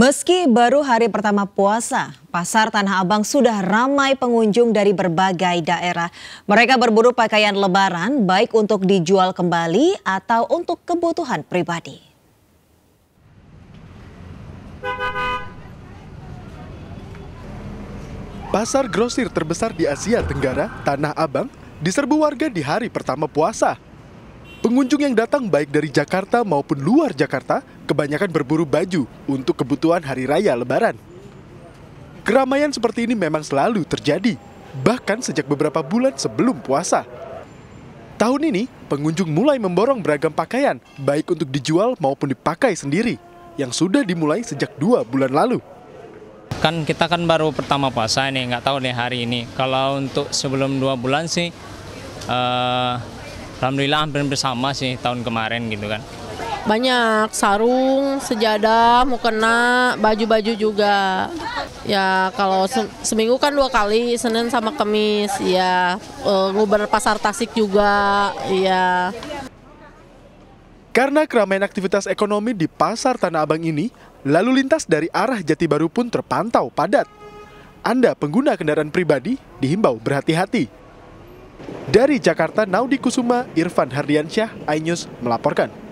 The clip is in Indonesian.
Meski baru hari pertama puasa, pasar Tanah Abang sudah ramai pengunjung dari berbagai daerah. Mereka berburu pakaian lebaran baik untuk dijual kembali atau untuk kebutuhan pribadi. Pasar grosir terbesar di Asia Tenggara, Tanah Abang, diserbu warga di hari pertama puasa. Pengunjung yang datang baik dari Jakarta maupun luar Jakarta kebanyakan berburu baju untuk kebutuhan hari raya lebaran. Keramaian seperti ini memang selalu terjadi, bahkan sejak beberapa bulan sebelum puasa. Tahun ini, pengunjung mulai memborong beragam pakaian, baik untuk dijual maupun dipakai sendiri, yang sudah dimulai sejak dua bulan lalu. Kan kita kan baru pertama puasa nih, nggak tahu nih hari ini. Kalau untuk sebelum dua bulan sih, uh, alhamdulillah hampir sama sih tahun kemarin gitu kan banyak sarung, sejadah, mukena, baju-baju juga. Ya kalau se seminggu kan dua kali Senin sama Kamis. Ya uh, nguber pasar Tasik juga. Ya. Karena keramaian aktivitas ekonomi di pasar Tanah Abang ini, lalu lintas dari arah Jati Baru pun terpantau padat. Anda pengguna kendaraan pribadi dihimbau berhati-hati dari Jakarta, Naudi Kusuma, Irfan Hardiansyah, iNews melaporkan.